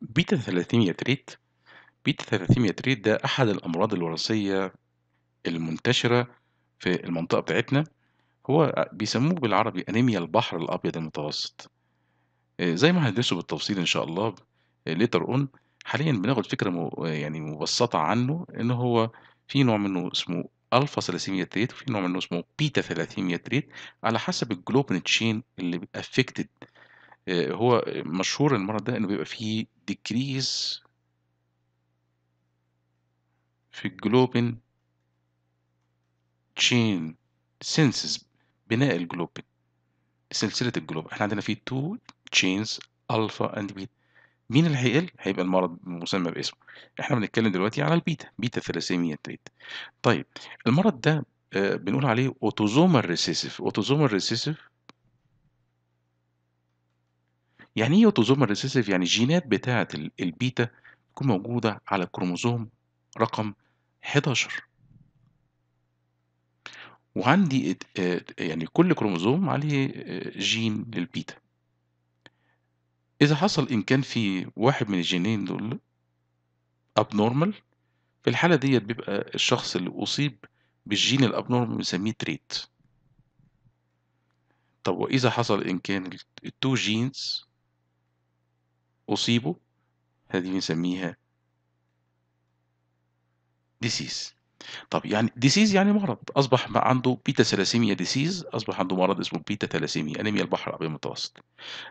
بيتا ثلاثيميا تريت بيتا ثلاثيميا تريت ده أحد الأمراض الوراثية المنتشرة في المنطقة بتاعتنا هو بيسموه بالعربي أنيميا البحر الأبيض المتوسط آه، زي ما هندرسه بالتفصيل إن شاء الله ليتر آه، أون حاليا بناخد فكرة يعني مبسطة عنه إن هو في نوع منه اسمه ألفا ثلاثيميا تريت وفي نوع منه اسمه بيتا ثلاثيميا تريت على حسب الجلوبين تشين اللي أفكتد آه، هو مشهور المرض ده إنه بيبقى فيه decrease في الجلوبين chain senses بناء الجلوبين سلسلة الجلوب احنا عندنا فيه two chains الفا اند بيتا مين اللي هيقل؟ هيبقى المرض مسمى باسمه احنا بنتكلم دلوقتي على البيتا بيتا ثلاسيميا تريت طيب المرض ده آه، بنقول عليه اوتوزومال ريسيسيف اوتوزومال ريسيسيف يعني إيه أوتوزوم ريسيسيف؟ يعني الجينات بتاعة البيتا تكون موجودة على الكروموزوم رقم 11 وعندي يعني كل كروموزوم عليه آه، جين للبيتا إذا حصل إن كان في واحد من الجينين دول abnormal في الحالة ديت بيبقى الشخص اللي أصيب بالجين الابنورمال بنسميه تريت طب وإذا حصل إن كان التو جينز أصيبوا هذه بنسميها ديسيز طب يعني ديسيز يعني مرض اصبح عنده بيتا ثلاسيميا ديسيز اصبح عنده مرض اسمه بيتا ثلاسيميا انيميا البحر الابيض المتوسط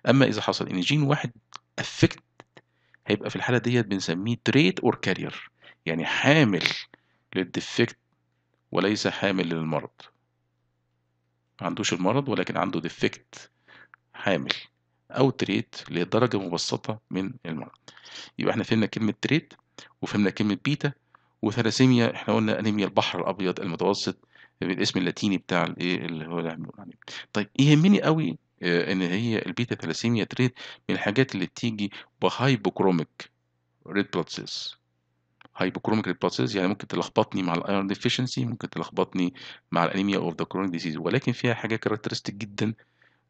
اما اذا حصل ان جين واحد افكت هيبقى في الحاله ديت بنسميه تريت اور كارير يعني حامل للديفكت وليس حامل للمرض ما عندوش المرض ولكن عنده ديفكت حامل أو تريت لدرجة مبسطة من المرض يبقى احنا فهمنا كلمة تريت وفهمنا كلمة بيتا وثلاسيميا احنا قلنا أنيميا البحر الأبيض المتوسط بالاسم اللاتيني بتاع الايه اللي هو اللي بنقول عليه طيب يهمني قوي آه، ان هي البيتا ثلاسيميا تريت من الحاجات اللي بتيجي بهايبوكروميك ريد بلاد سيلز هايبوكروميك ريد بلاد سيلز يعني ممكن تلخبطني مع الايرون ديفيشنسي ممكن تلخبطني مع الانيميا اوف ذا كرونيك ديزيز ولكن فيها حاجه كاركترستيك جدا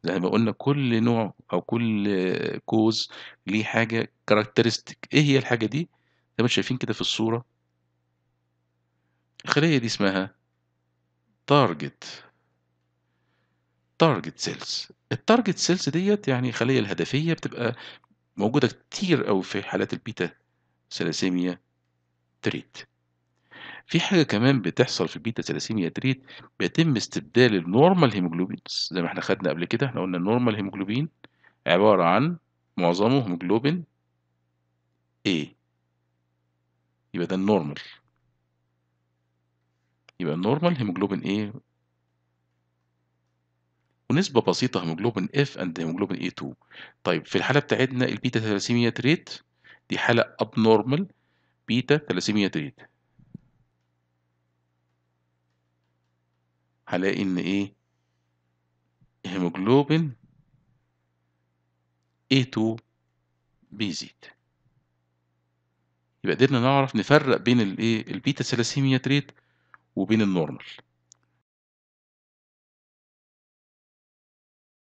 زي ما قلنا كل نوع أو كل كوز ليه حاجة characteristic إيه هي الحاجة دي؟ زي ما شايفين كده في الصورة الخلية دي اسمها target target cells التارجت سيلز ديت يعني الخليه الهدفية بتبقى موجودة كتير أوي في حالات البيتا سلاسيميا تريت في حاجة كمان بتحصل في البيتا ثلاسيميا تريت بيتم استبدال النورمال هيموجلوبين زي ما احنا خدنا قبل كده احنا قلنا النورمال هيموجلوبين عبارة عن معظمه هيموجلوبين A يبقى ده النورمال يبقى النورمال هيموجلوبين A ونسبة بسيطة هيموجلوبين F and هيموجلوبين A2 طيب في الحالة بتاعتنا البيتا ثلاسيميا تريت دي حالة abnormal بيتا ثلاسيميا تريت هلاقي إن إيه هيموجلوبين A2 بيزيد يبقى قدرنا نعرف نفرق بين الايه البيتا ثلاسيميا تريت وبين النورمال